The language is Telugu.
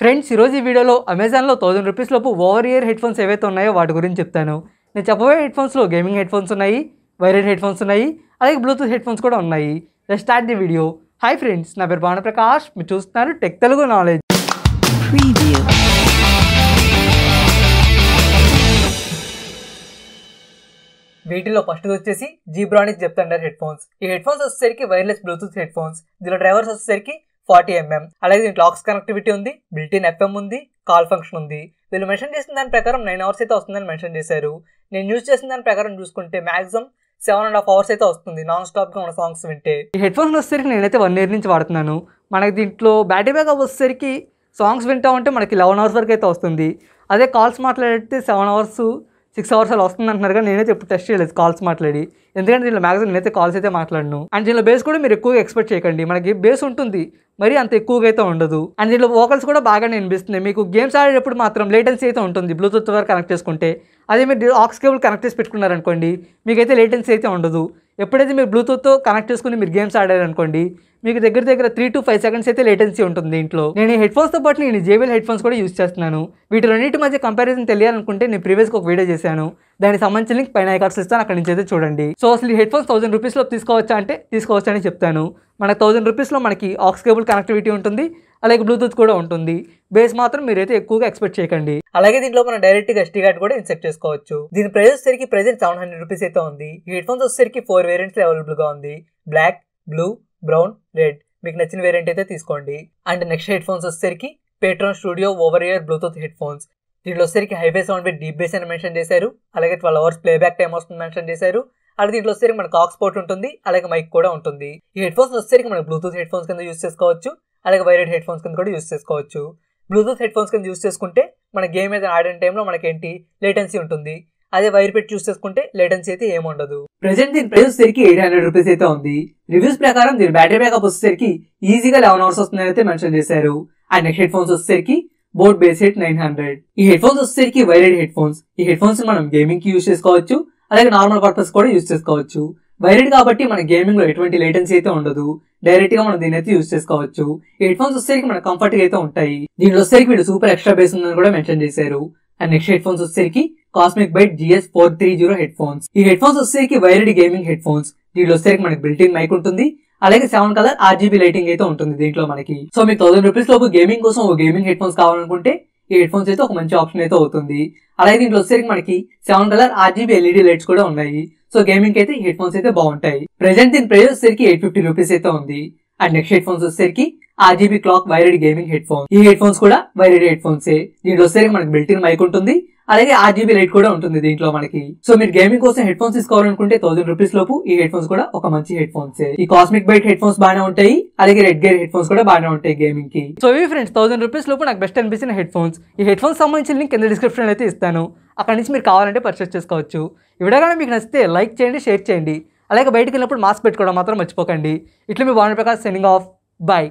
ఫ్రెండ్స్ ఈరోజు ఈ వీడియోలో అమెజాన్లో థౌజండ్ రూపీస్ లోపు ఓవర్ ఇయర్ హెడ్ ఫోన్స్ ఏవైతే ఉన్నాయో వాటి గురించి చెప్తాను నేను చెప్పబోయే హెడ్ ఫోన్స్లో గేమింగ్ హెడ్ ఫోన్స్ ఉన్నాయి వైరెడ్ హెడ్ ఫోన్స్ ఉన్నాయి అలాగే బ్లూటూత్ హెడ్ ఫోన్స్ కూడా ఉన్నాయి just start the video hi friends నా పేరు ప్రకాష్ మీరు చూస్తున్నారు టెక్ తెలుగు నాలెడ్జ్ వీటిలో ఫస్ట్ వచ్చేసి జీబ్రానిక్ చెప్తాండారు హెడ్ ఫోన్స్ ఈ హెడ్ ఫోన్స్ వచ్చేసరికి wireless Bluetooth headphones drivers వచ్చేసరికి ఫార్టీ ఎంఎం అలాగే దీనికి లాక్స్ కనెక్టివిటీ ఉంది బిల్టిన్ ఎఫ్ఎం ఉంది కాల్ ఫంక్షన్ ఉంది వీళ్ళు మెన్షన్ చేసిన దాని ప్రకారం నైన్ అవర్స్ అయితే వస్తుందని మెన్షన్ చేశారు నేను యూజ్ చేసిన దాని ప్రకారం చూసుకుంటే maximum seven and half hours అయితే వస్తుంది నాన్ స్టాప్గా ఉన్న సాంగ్స్ వింటే ఈ హెడ్ ఫోన్స్ వచ్చేసరికి నేనైతే వన్ ఇయర్ నుంచి వాడుతున్నాను మనకి దీంట్లో బ్యాటరీ బ్యాకప్ వచ్చేసరికి సాంగ్స్ వింటామంటే ఉంటే మనకి లెవెన్ అవర్స్ వరకు అయితే వస్తుంది అదే కాల్స్ మాట్లాడితే సెవెన్ అవర్స్ సిక్స్ అవర్స్ అలా వస్తుంది అంటున్నారు కానీ నేనైతే ఎప్పుడు టెస్ట్ చేయలేదు కాల్స్ మాట్లాడి ఎందుకంటే దీనిలో మ్యాక్సిమం నేనైతే కాల్స్ అయితే మాట్లాడను అండ్ దీనిలో బేస్ కూడా మీరు ఎక్కువగా ఎక్స్పెక్ట్ చేయకండి మనకి బేస్ ఉంటుంది మరి అంత ఎక్కువగా అయితే ఉండదు అండ్ దీనిలో వోకల్స్ కూడా బాగానే వినిపిస్తున్నాయి మీకు గేమ్స్ ఆడేటప్పుడు మాత్రం లేటెన్సీ అయితే ఉంటుంది బ్లూటూత్ ద్వారా కనెక్ట్ చేసుకుంటే అదే మీరు ఆక్స్ కేబుల్ కనెక్ట్ చేసి పెట్టుకున్నారనుకోండి మీకైతే లేటెన్సీ అయితే ఉండదు ఎప్పుడైతే మీరు బ్లూటూత్తో కనెక్ట్ చేసుకుని మీరు గేమ్స్ ఆడారనుకోండి మీకు దగ్గర దగ్గర త్రీ టు ఫైవ్ సెకండ్స్ అయితే లేటెన్సీ ఉంటుంది దీంట్లో నేను ఈ హెడ్ఫోన్స్తో పాటు నేను జేబిల్ హెడ్ఫోన్స్ కూడా యూస్ చేస్తున్నాను అన్నింటి మధ్య కంపారిజన్ తెలియాలనుకుంటే నేను ప్రీవియస్గా ఒక వీడియో చేశాను దానికి సంబంధించిన లింక్ పైన ఐకార్డ్స్ ఇస్తాను అక్కడ నుంచి అయితే చూడండి సో అసలు ఈ హెడ్ఫోన్స్ థౌసండ్ రూపీస్లో తీసుకోవచ్చా అంటే అని చెప్తాను మనకు థౌసండ్ రూపీస్లో మనకి ఆక్స్ కేబుల్ కనెక్టివిటీ ఉంటుంది అలాగే బ్లూటూత్ కూడా ఉంటుంది బేస్ మాత్రం మీరైతే ఎక్కువగా ఎక్స్పెక్ట్ చేయకండి అలాగే దీంట్లో మనం డైరెక్ట్ గా ఎస్టీ కార్డ్ కూడా ఇన్సెక్ట్ చేసుకోవచ్చు దీని ప్రైస్ వచ్చేసరికి ప్రెసెంట్ సెవెన్ హండ్రెడ్ రూపీస్ అయితే ఉంది ఈ హెడ్ఫోన్స్ వచ్చేసరికి ఫోర్ వేరియంట్స్ అవైలబుల్ గా ఉంది బ్లాక్ బ్లూ బ్రౌన్ రెడ్ మీకు నచ్చిన వేరియంట్ అయితే తీసుకోండి అండ్ నెక్స్ట్ హెడ్ ఫోన్స్ వచ్చేసరికి Ptron studio over ear Bluetooth headphones దీంట్లో వచ్చేసరికి hi fi sound with deep bass అని మెన్షన్ చేశారు అలాగే ట్వెల్వ్ అవర్స్ ప్లేబ్యాక్ టైమ్ వస్తుంది మెన్షన్ చేశారు అలాగే దీంట్లో వచ్చేసరికి మనకు ఆక్స్పోర్ట్ ఉంటుంది అలాగే మైక్ కూడా ఉంటుంది ఈ హెడ్ ఫోన్స్ వచ్చేసరికి మనకు బ్లూటూత్ హెడ్ ఫోన్స్ కింద యూస్ చేసుకోవచ్చు అలాగే వైరెడ్ హెడ్ ఫోన్స్ కింద కూడా యూస్ చేసుకోవచ్చు బ్లూటూత్ హెడ్ ఫోన్స్ కింద యూస్ చేసుకుంటే మన గేమ్ ఏదైనా ఆడిన టైంలో మనకి ఏంటి లేటెన్సీ ఉంటుంది అదే వైర్ పెట్టి చూస్ చేసుకుంటే లేటెన్సీ అయితే ఏముండదు ప్రెసెంట్ దీని ప్రైస్ వచ్చేసరికి ఎయిట్ హండ్రెడ్ రూపీస్ అయితే ఉంది రివ్యూస్ ప్రకారం దీని బ్యాటరీ బ్యాకప్ వచ్చేసరికి ఈజీగా లెవెన్ అవర్స్ వస్తుందని అయితే మెన్షన్ చేశారు అండ్ నెక్స్ట్ హెడ్ ఫోన్స్ వచ్చేసరికి boAt bass head nine hundred ఈ హెడ్ ఫోన్స్ వచ్చేసరికి వైరెడ్ హెడ్ ఫోన్స్ ఈ హెడ్ ఫోన్స్ మనం గేమింగ్ కి యూస్ చేసుకోవచ్చు అలాగే నార్మల్ పర్పస్ కూడా యూస్ చేసుకోవచ్చు వైరెడ్ కాబట్టి మన గేమింగ్ లో ఎటువంటి లేటెన్సీ అయితే ఉండదు డైరెక్ట్ గా మనం దీని అయితే యూస్ చేసుకోవచ్చు హెడ్ ఫోన్స్ వచ్చేసరికి మనకు కంఫర్ట్ గా అయితే ఉంటాయి దీనిలో వచ్చేసరికి వీళ్ళు సూపర్ ఎక్స్ట్రా బేస్ ఉందని కూడా మెన్షన్ చేశారు అండ్ నెక్స్ట్ హెడ్ ఫోన్స్ వచ్చేసరికి Cosmic Byte GS four three zero headphones ఈ హెడ్ ఫోన్స్ వచ్చేసరికి వైర్డ్ గేమింగ్ హెడ్ ఫోన్స్ దీనిలో వచ్చేసరికి మనకి బిల్టింగ్ మైక్ ఉంటుంది అలాగే సెవెన్ కలర్ ఆర్జీబీ లైటింగ్ అయితే ఉంటుంది దీంట్లో మనకి సో మీకు థౌసండ్ రూపీస్ లోపు గేమింగ్ కోసం ఒక గేమింగ్ హెడ్ ఫోన్స్ కావాలనుకుంటే ఈ హెడ్ ఫోన్స్ అయితే ఒక మంచి ఆప్షన్ అయితే అవుతుంది అలాగే దీంట్లో వచ్చేసరికి మనకి seven colour RGB LED lights కూడా ఉన్నాయి సో గేమింగ్ కి అయితే హెడ్ ఫోన్స్ అయితే బాగుంటాయి ప్రెసెంట్ దీని ప్రైస్ వచ్చేసరికి ఎయిట్ ఫిఫ్టీ రూపీస్ అయితే ఉంది అండ్ నెక్స్ట్ హెడ్ ఫోన్స్ వచ్చేసరికి RGB clock wired gaming headphone ఈ హెడ్ ఫోన్స్ కూడా వైరెడ్ హెడ్ ఫోన్స్ దీంట్లో వచ్చేసరికి మనకి బిల్టింగ్ మైక్ ఉంటుంది అలాగే ఆర్జీబీ లైట్ కూడా ఉంటుంది దీంట్లో మనకి సో మీరు గేమింగ్ కోసం హెడ్ ఫోన్స్ తీసుకోవాలనుకుంటే థౌసండ్ రూపీస్ లోపు ఈ హెడ్ ఫోన్స్ కూడా ఒక మంచి హెడ్ ఫోన్స్ ఈ కాస్మిక్ బైట్ హెడ్ ఫోన్స్ బాగానే ఉంటాయి అలాగే రెడ్ గేర్ హెడ్ ఫోన్స్ కూడా బాగానే ఉంటాయి గేమింగ్ కి సో ఇవి ఫ్రెండ్స్ థౌసండ్ రూపీస్ లోపు నాకు బెస్ట్ అనిపించిన హెడ్ ఫోన్స్ ఈ హెడ్ ఫోన్స్ సంబంధించిన లింక్ కింద డిస్క్రిప్షన్ అయితే ఇస్తాను అక్కడ నుంచి మీరు కావాలంటే పర్చేస్ చేసుకోవచ్చు ఈ మీకు నచ్చితే లైక్ చేయండి షేర్ చేయండి అలాగే బయటకు వెళ్ళినప్పుడు మాస్క్ పెట్టుకోవడం మాత్రం మర్చిపోకండి ఇట్లా మీ బాగుండే ప్రకాశ్ సెండింగ్ ఆఫ్ బాయ్